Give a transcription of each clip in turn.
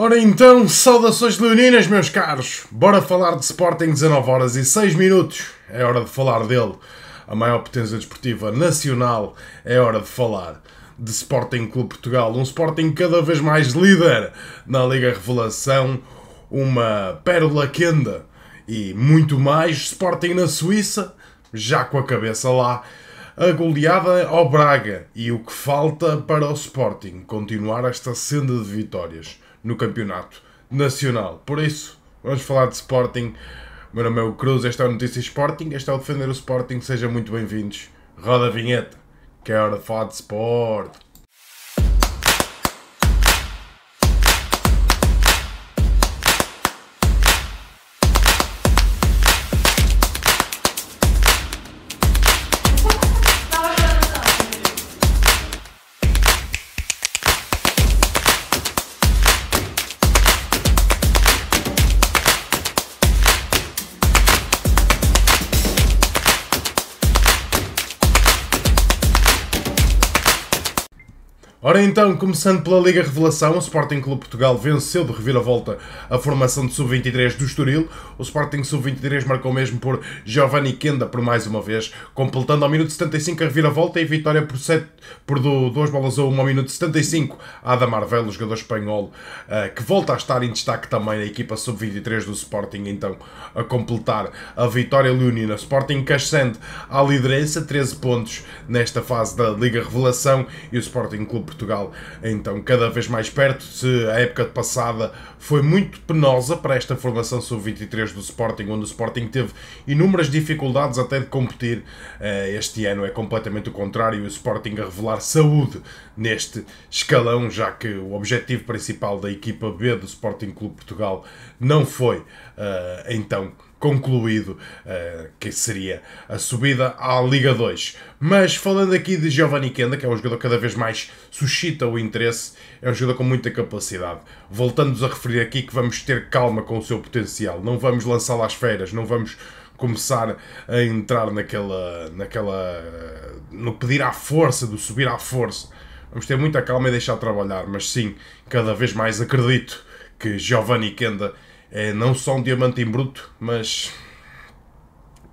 Ora então, saudações leoninas, meus caros! Bora falar de Sporting 19 horas e 6 minutos. É hora de falar dele. A maior potência desportiva nacional. É hora de falar de Sporting Clube Portugal. Um Sporting cada vez mais líder na Liga Revelação. Uma pérola quenda. E muito mais, Sporting na Suíça, já com a cabeça lá. A goleada ao Braga. E o que falta para o Sporting continuar esta senda de vitórias no campeonato nacional. Por isso, vamos falar de Sporting. Meu nome é o Cruz, esta é a Notícia Sporting, este é o Defender o Sporting. Sejam muito bem-vindos. Roda a vinheta, que é hora de falar de Sporting. Ora então, começando pela Liga Revelação, o Sporting Clube Portugal venceu de reviravolta a formação de Sub-23 do Estoril. O Sporting Sub-23 marcou mesmo por Giovanni Kenda por mais uma vez, completando ao minuto 75 a reviravolta e vitória por, sete por 2 bolas ou 1 ao minuto 75 a Adamar Velo, jogador espanhol, eh, que volta a estar em destaque também na equipa Sub-23 do Sporting, então a completar a vitória leonina. O Sporting crescendo à liderança, 13 pontos nesta fase da Liga Revelação e o Sporting Clube Portugal Portugal então cada vez mais perto. Se a época passada foi muito penosa para esta formação sub-23 do Sporting, onde o Sporting teve inúmeras dificuldades até de competir, eh, este ano é completamente o contrário. O Sporting a revelar saúde neste escalão, já que o objetivo principal da equipa B do Sporting Clube Portugal não foi eh, então concluído, uh, que seria a subida à Liga 2. Mas falando aqui de Giovanni Kenda, que é um jogador que cada vez mais suscita o interesse, é um jogador com muita capacidade. Voltando-nos a referir aqui que vamos ter calma com o seu potencial, não vamos lançá-lo às feiras, não vamos começar a entrar naquela, naquela, no pedir à força, do subir à força. Vamos ter muita calma e deixar trabalhar, mas sim, cada vez mais acredito que Giovanni Kenda é não só um diamante em bruto, mas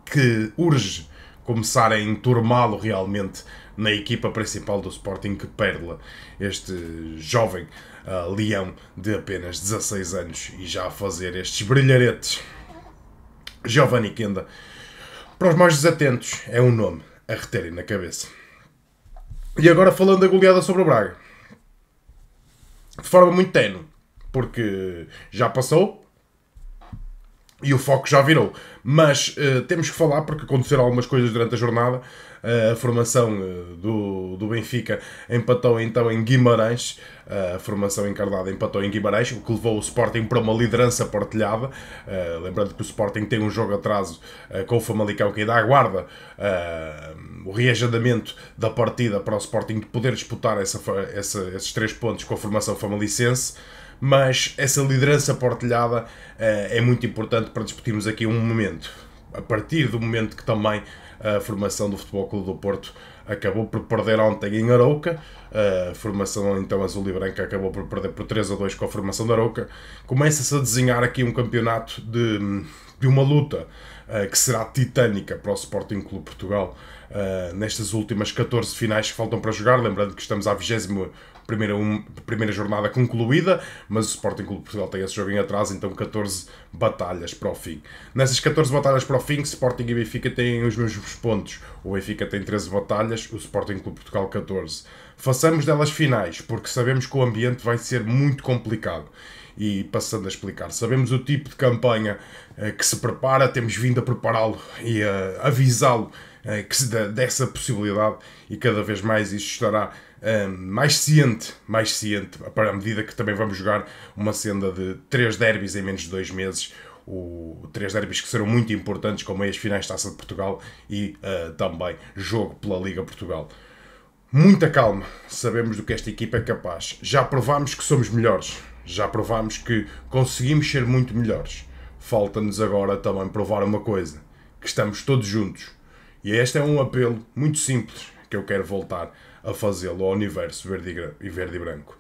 que urge começar a enturmá-lo realmente na equipa principal do Sporting que perla este jovem uh, leão de apenas 16 anos e já a fazer estes brilharetes. Giovanni Kenda, para os mais desatentos, é um nome a reterem na cabeça. E agora falando da goleada sobre o Braga. De forma muito tenue, porque já passou, e o foco já virou. Mas uh, temos que falar porque aconteceram algumas coisas durante a jornada. Uh, a formação uh, do, do Benfica empatou então em Guimarães, a formação encarnada empatou em Guimarães, o que levou o Sporting para uma liderança partilhada. lembrando que o Sporting tem um jogo atraso com o Famalicão que ainda aguarda o reagendamento da partida para o Sporting poder disputar essa, essa, esses três pontos com a formação famalicense mas essa liderança partilhada uh, eh, é muito importante para discutirmos aqui um momento. A partir do momento que também a formação do Futebol Clube do Porto acabou por perder ontem em Arouca, a formação então azul e branca acabou por perder por 3 a 2 com a formação da Arouca, começa-se a desenhar aqui um campeonato de, de uma luta uh, que será titânica para o Sporting Clube Portugal uh, nestas últimas 14 finais que faltam para jogar, lembrando que estamos à 28 primeira, um, primeira jornada concluída, mas o Sporting Clube de Portugal tem esse jogo em atraso, então 14 batalhas para o fim. Nessas 14 batalhas para o fim, Sporting e Benfica têm os mesmos pontos. O Benfica tem 13 batalhas, o Sporting Clube de Portugal 14. Façamos delas finais, porque sabemos que o ambiente vai ser muito complicado e passando a explicar. Sabemos o tipo de campanha eh, que se prepara, temos vindo a prepará-lo e avisá-lo eh, que se dessa possibilidade e cada vez mais isso estará mais ciente, mais ciente, para a medida que também vamos jogar uma senda de três derbys em menos de dois meses, o, três derbys que serão muito importantes, como é as finais de Taça de Portugal e uh, também jogo pela Liga Portugal. Muita calma, sabemos do que esta equipa é capaz. Já provámos que somos melhores, já provámos que conseguimos ser muito melhores. Falta-nos agora também provar uma coisa: que estamos todos juntos. E este é um apelo muito simples que eu quero voltar a fazê-lo ao universo verde e, verde e branco.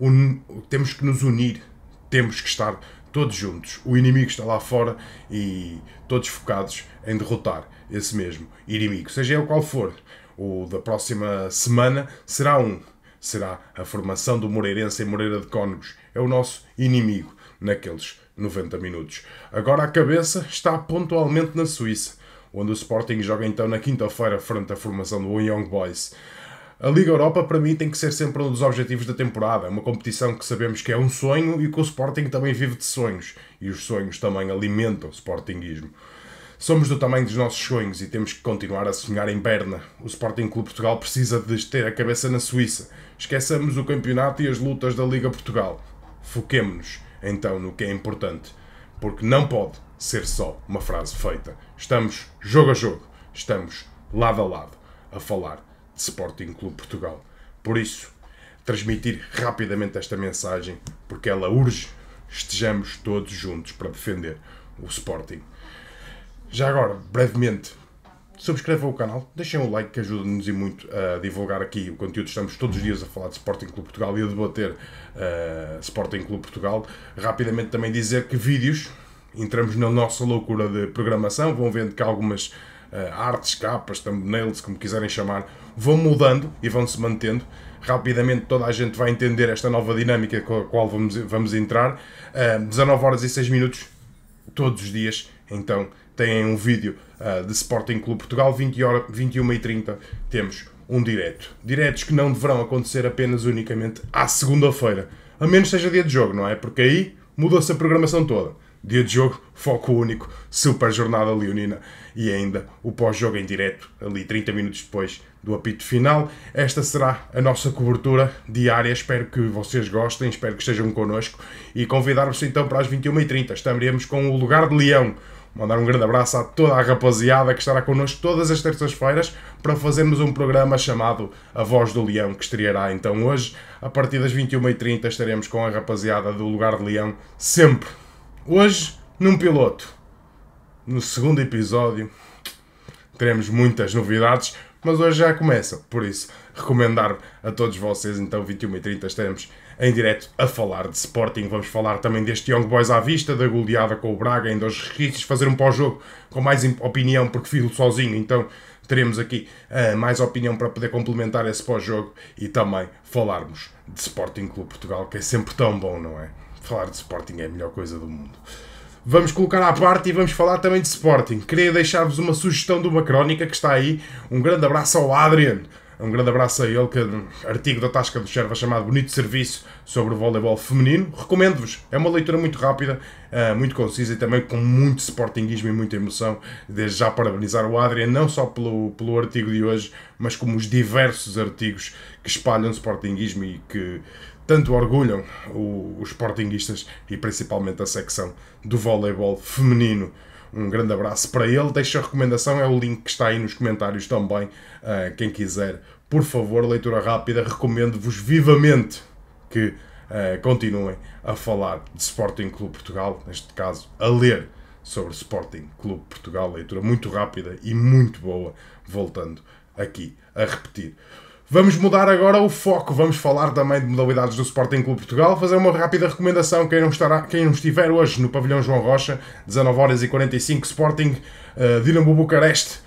Un... temos que nos unir, temos que estar todos juntos. O inimigo está lá fora e todos focados em derrotar esse mesmo inimigo, seja ele qual for. O da próxima semana será um. Será a formação do Moreirense em Moreira de Cónegos. É o nosso inimigo naqueles 90 minutos. Agora a cabeça está pontualmente na Suíça, onde o Sporting joga então na quinta-feira frente à formação do Young Boys. A Liga Europa, para mim, tem que ser sempre um dos objetivos da temporada. É uma competição que sabemos que é um sonho e que o Sporting também vive de sonhos. E os sonhos também alimentam o Sportingismo. Somos do tamanho dos nossos sonhos e temos que continuar a sonhar em Berna. O Sporting Clube Portugal precisa de ter a cabeça na Suíça. Esqueçamos o campeonato e as lutas da Liga Portugal. Foquemos-nos, então, no que é importante. Porque não pode ser só uma frase feita. Estamos jogo a jogo. Estamos lado a lado a falar de Sporting Clube Portugal. Por isso, transmitir rapidamente esta mensagem, porque ela urge estejamos todos juntos para defender o Sporting. Já agora, brevemente, subscrevam o canal, deixem um like que ajuda-nos e muito a divulgar aqui o conteúdo. Estamos todos os dias a falar de Sporting Clube Portugal e a debater uh, Sporting Clube Portugal. Rapidamente também dizer que vídeos, entramos na nossa loucura de programação, vão vendo que algumas eh, artes, capas, thumbnails, como quiserem chamar, vão mudando e vão se mantendo. Rapidamente toda a gente vai entender esta nova dinâmica com a qual vamos, vamos entrar. Uh, eh, 19 horas e 6 minutos todos os dias, então têm um vídeo uh, de Sporting Clube Portugal, 20 horas, 21 e 30 temos um direto. Diretos que não deverão acontecer apenas unicamente à segunda-feira, a menos seja dia de jogo, não é? Porque aí mudou-se a programação toda dia de jogo, foco único, super jornada leonina e ainda o pós-jogo em direto, ali 30 minutos depois do apito final. Esta será a nossa cobertura diária. Espero que vocês gostem, espero que estejam connosco e convidar-vos então para as 21h30. Estaremos com o Lugar de Leão. Mandar um grande abraço a toda a rapaziada que estará connosco todas as terças-feiras para fazermos um programa chamado A Voz do Leão, que estreará então hoje. A partir das 21h30 estaremos com a rapaziada do Lugar de Leão, sempre Hoje, num piloto. No segundo episódio, teremos muitas novidades, mas hoje já começa. Por isso, recomendar a todos vocês, então, 21h30 estaremos em direto a falar de Sporting. Vamos falar também deste Young Boys à vista, da goleada com o Braga, ainda os requisitos, fazer um pós-jogo com mais opinião, porque fico sozinho, então teremos aqui uh, mais opinião para poder complementar esse pós-jogo e também falarmos de Sporting Clube Portugal, que é sempre tão bom, não é? falar de Sporting é a melhor coisa do mundo. Vamos colocar à parte e vamos falar também de Sporting. Queria deixar-vos uma sugestão de uma crónica que está aí. Um grande abraço ao Adrian. Um grande abraço a ele, que artigo da Tasca do Serva chamado Bonito Serviço sobre o voleibol feminino. Recomendo-vos. É uma leitura muito rápida, eh, muito concisa e também com muito sportinguismo e muita emoção. Desde já parabenizar o Adrian, não só pelo, pelo artigo de hoje, mas como os diversos artigos que espalham sportinguismo e que tanto orgulham os sportinguistas e principalmente a secção do voleibol feminino. Um grande abraço para ele. Deixo a recomendação, é o link que está aí nos comentários também. Uh, quem quiser, por favor, leitura rápida, recomendo-vos vivamente que uh, continuem a falar de Sporting Clube Portugal, neste caso, a ler sobre Sporting Clube Portugal. Leitura muito rápida e muito boa, voltando aqui a repetir. Vamos mudar agora o foco, vamos falar também de modalidades do Sporting Clube Portugal, fazer uma rápida recomendação, quem não, estará, quem não estiver hoje no pavilhão João Rocha, 19 horas e 45 Sporting uh, Dinamo Bucareste,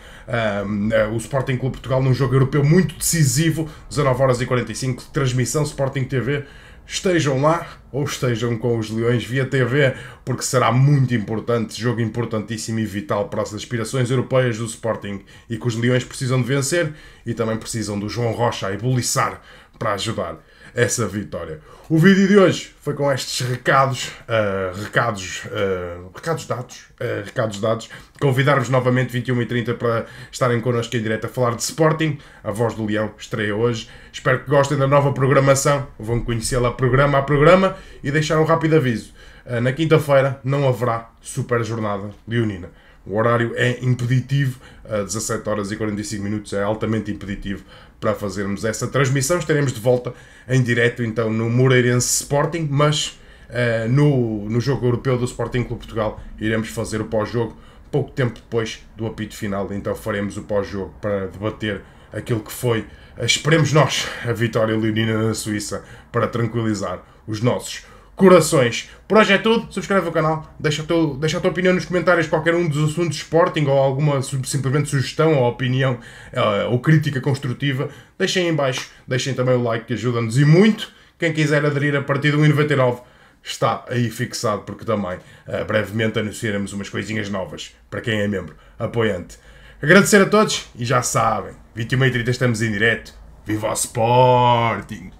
um, eh, o Sporting Clube Portugal num jogo europeu muito decisivo, 19 horas e 45 transmissão Sporting TV, estejam lá ou estejam com os Leões via TV, porque será muito importante, jogo importantíssimo e vital para as aspirações europeias do Sporting e que os Leões precisam de vencer e também precisam do João Rocha a ebuliçar para ajudar essa vitória. O vídeo de hoje foi com estes recados, uh, recados, uh, recados dados, uh, recados dados. Convidar-vos novamente 21 e 30 para estarem connosco em direto a falar de Sporting. A Voz do Leão estreia hoje. Espero que gostem da nova programação. Vão conhecê-la programa a programa e deixar um rápido aviso. na quinta-feira não haverá super jornada leonina. O horário é impeditivo, uh, 17 horas e 45 minutos é altamente impeditivo para fazermos essa transmissão. Estaremos de volta em direto então no Moreirense Sporting, mas uh, no, no jogo europeu do Sporting Clube Portugal iremos fazer o pós-jogo. Pouco tempo depois do apito final, então faremos o pós-jogo para debater aquilo que foi, eh, esperemos nós, a vitória leonina na Suíça para tranquilizar os nossos corações. Por hoje é tudo, subscreve o canal, deixa a, tua, deixa a tua opinião nos comentários qualquer um dos assuntos de Sporting ou alguma simplesmente sugestão ou opinião uh, ou crítica construtiva. Deixem aí em baixo, deixem também o like que ajuda-nos e muito. Quem quiser aderir a partir do 1,99 está aí fixado porque também uh, brevemente anunciaremos umas coisinhas novas para quem é membro apoiante. Agradecer a todos e já sabem, 21 h 30 estamos em direto. Viva o Sporting!